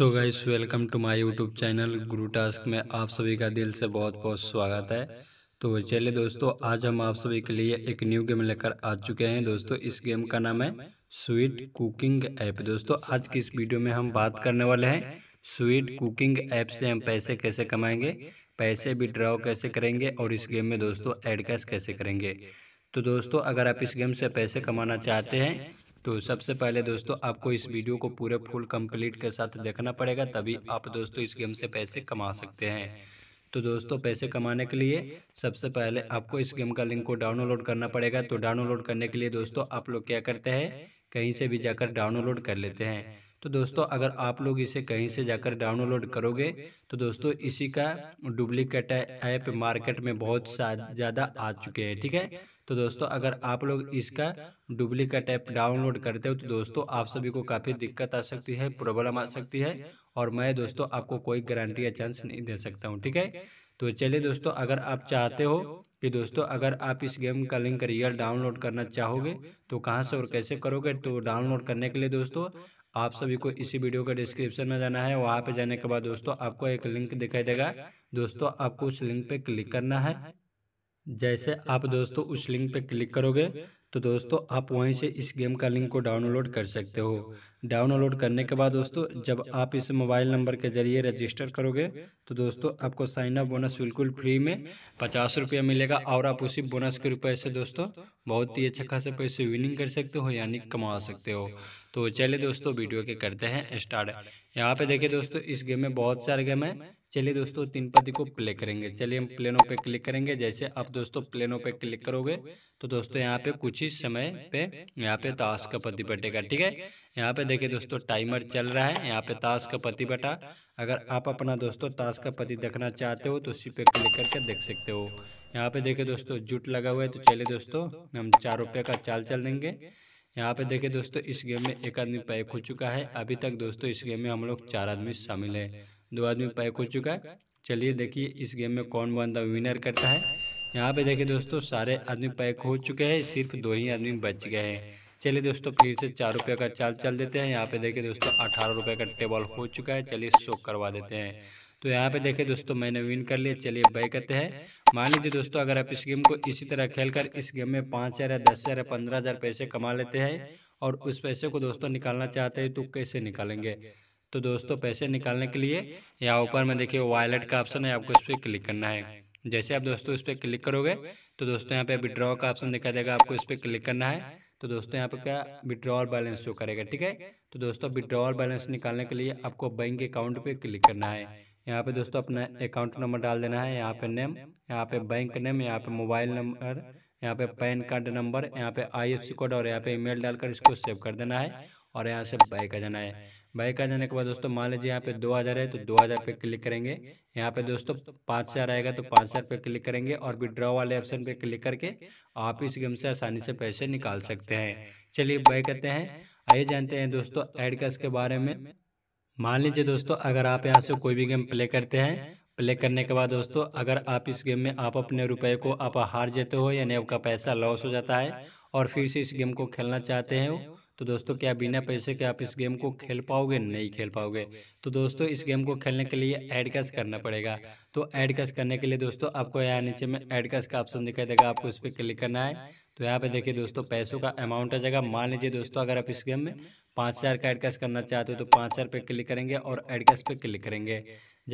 so guys welcome to my YouTube channel Guru Task में आप सभी का दिल से बहुत बहुत स्वागत है तो चलिए दोस्तों आज हम आप सभी के लिए एक न्यू गेम लेकर आ चुके हैं दोस्तों इस गेम का नाम है स्वीट कुकिंग ऐप दोस्तों आज की इस वीडियो में हम बात करने वाले हैं स्वीट कुकिंग ऐप से हम पैसे कैसे कमाएंगे पैसे भी ड्रॉ कैसे करेंगे और इस गेम में दोस्तों एड कैश कैसे करेंगे तो दोस्तों अगर आप इस गेम से पैसे कमाना चाहते हैं तो सबसे पहले दोस्तों आपको इस वीडियो को पूरे फुल कंप्लीट के साथ देखना पड़ेगा तभी आप दोस्तों इस गेम से पैसे कमा सकते हैं तो दोस्तों पैसे कमाने के लिए सबसे पहले आपको इस गेम का लिंक को डाउनलोड करना पड़ेगा तो डाउनलोड करने के लिए दोस्तों आप लोग क्या करते हैं कहीं से भी जाकर डाउनलोड कर लेते हैं तो दोस्तों अगर आप लोग इसे कहीं से जाकर डाउनलोड करोगे तो दोस्तों इसी का डुप्लीकेट ऐप मार्केट में बहुत ज़्यादा आ चुके हैं ठीक है तो दोस्तों अगर आप लोग इसका डुप्लीकेट ऐप डाउनलोड करते हो तो दोस्तों आप सभी को काफ़ी दिक्कत आ सकती है प्रॉब्लम आ सकती है और मैं दोस्तों आपको कोई गारंटी या चांस नहीं दे सकता हूँ ठीक है तो चलिए दोस्तों अगर आप चाहते हो कि दोस्तों अगर आप इस गेम का लिंक रियल डाउनलोड करना चाहोगे तो कहाँ से और कैसे करोगे तो डाउनलोड करने के लिए दोस्तों आप सभी को इसी वीडियो का डिस्क्रिप्शन में जाना है वहाँ पे जाने के बाद दोस्तों आपको एक लिंक दिखाई देगा दोस्तों आपको उस लिंक पे क्लिक करना है जैसे आप दोस्तों उस लिंक पे क्लिक करोगे तो दोस्तों आप वहीं से इस गेम का लिंक को डाउनलोड कर सकते हो डाउनलोड करने के बाद दोस्तों जब आप इस मोबाइल नंबर के जरिए रजिस्टर करोगे तो दोस्तों आपको साइन अप बोनस बिल्कुल फ्री में पचास रुपया मिलेगा और आप उसी बोनस के रुपए से दोस्तों बहुत ही अच्छा खासा पैसे विनिंग कर सकते हो यानी कमा सकते हो तो चलिए दोस्तों वीडियो के करते हैं स्टार्ट यहाँ पे देखिए दोस्तों इस गेम में बहुत सारे गेम है चलिए दोस्तों तीन पति को प्ले करेंगे चलिए हम प्लेनों पे क्लिक करेंगे जैसे आप दोस्तों प्लेनों पे क्लिक करोगे तो दोस्तों यहाँ पे कुछ ही समय पे यहाँ पे ताश का पति बटेगा ठीक है यहाँ पे देखिए दोस्तों टाइमर चल रहा है यहाँ पे ताश का पति बटा अगर आप अपना दोस्तों ताश का पति देखना चाहते हो तो उसी पे क्लिक करके देख सकते हो यहाँ पे देखे दोस्तों जुट लगा हुआ है तो चलिए दोस्तों हम चार रुपये का चाल चल देंगे यहाँ पे देखिए दोस्तों इस गेम में एक आदमी पैक हो चुका है अभी तक दोस्तों इस गेम में हम लोग चार आदमी शामिल है दो आदमी पैक हो चुका है चलिए देखिए इस गेम में कौन बंदा विनर करता है यहाँ पे देखिए दोस्तों सारे आदमी पैक हो चुके हैं सिर्फ दो ही आदमी बच गए हैं चलिए दोस्तों फिर से चार रुपये का चाल चल देते हैं यहाँ पे देखिए दोस्तों अठारह रुपये का टेबल हो चुका है चलिए शो करवा देते हैं तो यहाँ पे देखिए दोस्तों मैंने विन कर लिया चलिए बाई करते हैं मान लीजिए दोस्तों अगर आप इस गेम को इसी तरह खेल कर इस गेम में पाँच हज़ार या दस हज़ार या पंद्रह हज़ार पैसे कमा लेते हैं और उस पैसे को दोस्तों निकालना चाहते हैं तो कैसे निकालेंगे तो दोस्तों पैसे निकालने के लिए यहाँ ऊपर में देखिए वॉलेट का ऑप्शन है आपको इस पर क्लिक करना है जैसे आप दोस्तों इस पर क्लिक करोगे तो दोस्तों यहाँ पे विड्रॉ का ऑप्शन दिखा देगा आपको इस पर क्लिक करना है तो दोस्तों यहाँ पे क्या विड्रॉल बैलेंस शो करेगा ठीक है तो दोस्तों विड्रॉल बैलेंस निकालने के लिए आपको बैंक अकाउंट पे क्लिक करना है यहाँ पे दोस्तों अपना अकाउंट नंबर डाल देना है यहाँ पे नेम यहाँ पे बैंक नेम यहाँ पे मोबाइल नंबर यहाँ पे पैन कार्ड नंबर यहाँ पे आई कोड और यहाँ पे ईमेल डालकर इसको सेव कर देना है और यहाँ से बाय आ जाना है बाय आ जाने के बाद दोस्तों मान लीजिए यहाँ पे दो हज़ार है तो दो हज़ार पे क्लिक करेंगे यहाँ पे दोस्तों पाँच हज़ार आएगा तो पाँच हज़ार पे क्लिक करेंगे और विड्रॉ वाले ऑप्शन पे क्लिक करके आप इस गेम से आसानी से पैसे निकाल सकते हैं चलिए बैक करते हैं आइए जानते हैं दोस्तों एड कैश के बारे में मान लीजिए दोस्तों अगर आप यहाँ से कोई भी गेम प्ले करते हैं प्ले करने के बाद दोस्तों अगर आप इस गेम में आप अपने रुपए को आप हार जाते हो यानी आपका पैसा लॉस हो जाता है और फिर से इस गेम को खेलना चाहते हैं तो दोस्तों क्या बिना पैसे के आप इस गेम को खेल पाओगे नहीं खेल पाओगे तो दोस्तों इस गेम को खेलने के लिए एड कैश करना पड़ेगा तो एड कैश करने के लिए दोस्तों आपको यहाँ नीचे में एड कैश का ऑप्शन दिखाई देगा आपको इस पर क्लिक करना है तो यहाँ पे देखिए दोस्तों पैसों का अमाउंट आ जाएगा मान लीजिए दोस्तों अगर आप इस गेम में पाँच हज़ार का एडकास्ट करना चाहते हो तो पाँच हज़ार पे क्लिक करेंगे और एडकास्ट पे क्लिक करेंगे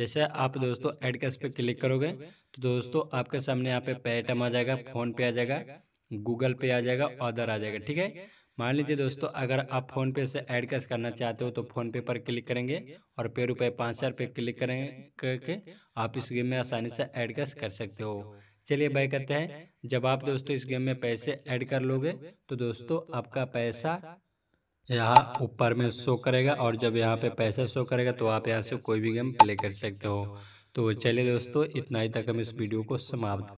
जैसे आप दोस्तों एडकास्ट पे क्लिक करोगे तो दोस्तों आपके सामने यहाँ पे पेटीएम आ जाएगा फ़ोन पे आ जाएगा गूगल पे आ जाएगा ऑर्डर आ जाएगा ठीक है मान लीजिए दोस्तों अगर आप फ़ोन पे से ऐड कैश करना चाहते हो तो फ़ोन तो पे पर क्लिक करेंगे और पे रुपये पाँच हज़ार पे क्लिक करें करके आप इस गेम में आसानी से ऐड कैश कर सकते हो चलिए भाई कहते हैं जब आप दोस्तों इस गेम में पैसे ऐड कर लोगे तो, तो दोस्तों आपका पैसा यहाँ ऊपर में शो करेगा और जब यहाँ पे पैसा शो करेगा तो, तो आप यहाँ से कोई भी गेम प्ले कर सकते हो तो चलिए दोस्तों इतना ही तक हम इस वीडियो को समाप्त